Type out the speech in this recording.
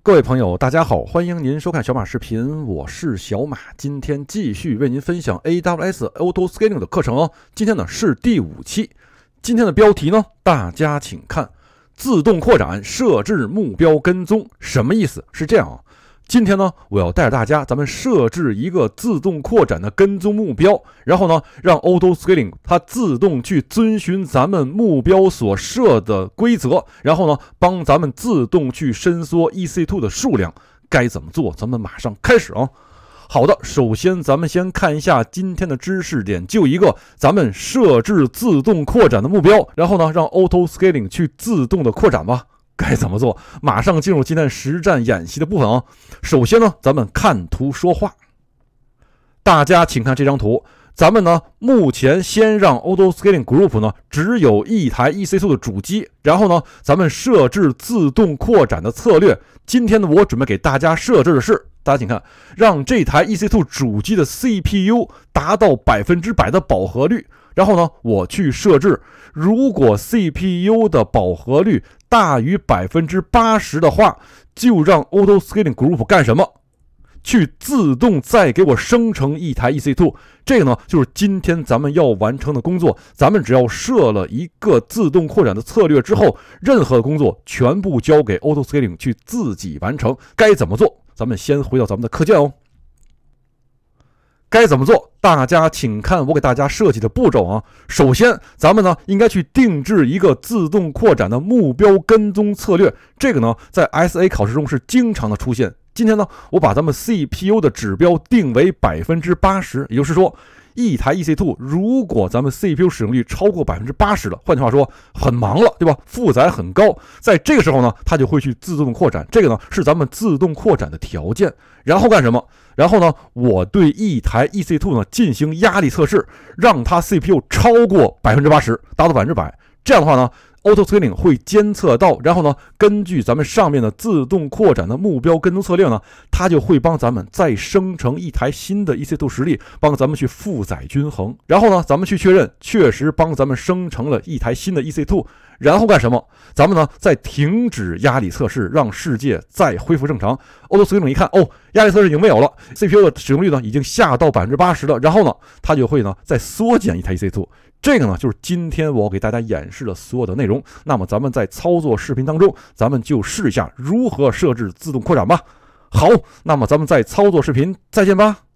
各位朋友，大家好，欢迎您收看小马视频，我是小马，今天继续为您分享 AWS Auto Scaling 的课程。哦。今天呢是第五期，今天的标题呢，大家请看：自动扩展设置目标跟踪，什么意思？是这样啊。今天呢，我要带着大家，咱们设置一个自动扩展的跟踪目标，然后呢，让 Auto Scaling 它自动去遵循咱们目标所设的规则，然后呢，帮咱们自动去伸缩 EC2 的数量。该怎么做？咱们马上开始啊！好的，首先咱们先看一下今天的知识点，就一个，咱们设置自动扩展的目标，然后呢，让 Auto Scaling 去自动的扩展吧。该怎么做？马上进入今天实战演习的部分啊！首先呢，咱们看图说话。大家请看这张图，咱们呢目前先让 Auto Scaling Group 呢只有一台 EC2 的主机，然后呢，咱们设置自动扩展的策略。今天呢，我准备给大家设置的是，大家请看，让这台 EC2 主机的 CPU 达到百分之百的饱和率。然后呢，我去设置，如果 CPU 的饱和率大于百分之八十的话，就让 Auto Scaling Group 干什么？去自动再给我生成一台 EC2。这个呢，就是今天咱们要完成的工作。咱们只要设了一个自动扩展的策略之后，任何工作全部交给 Auto Scaling 去自己完成。该怎么做？咱们先回到咱们的课件哦。该怎么做？大家请看我给大家设计的步骤啊。首先，咱们呢应该去定制一个自动扩展的目标跟踪策略。这个呢，在 S A 考试中是经常的出现。今天呢，我把咱们 C P U 的指标定为百分之八十，也就是说。一台 e c Two 如果咱们 CPU 使用率超过百分之八十了，换句话说，很忙了，对吧？负载很高，在这个时候呢，它就会去自动扩展。这个呢是咱们自动扩展的条件。然后干什么？然后呢，我对一台 e c Two 呢进行压力测试，让它 CPU 超过百分之八十，达到百分之百。这样的话呢。Auto Scaling 会监测到，然后呢，根据咱们上面的自动扩展的目标跟踪策略呢，它就会帮咱们再生成一台新的 EC2 实例，帮咱们去负载均衡。然后呢，咱们去确认确实帮咱们生成了一台新的 EC2，然后干什么？咱们呢再停止压力测试，让世界再恢复正常。Auto Scaling 一看，哦，压力测试已经没有了，CPU 的使用率呢已经下到百分之八十了。然后呢，它就会呢再缩减一台 EC2。这个呢，就是今天我给大家演示的所有的内容。那么，咱们在操作视频当中，咱们就试一下如何设置自动扩展吧。好，那么咱们在操作视频再见吧。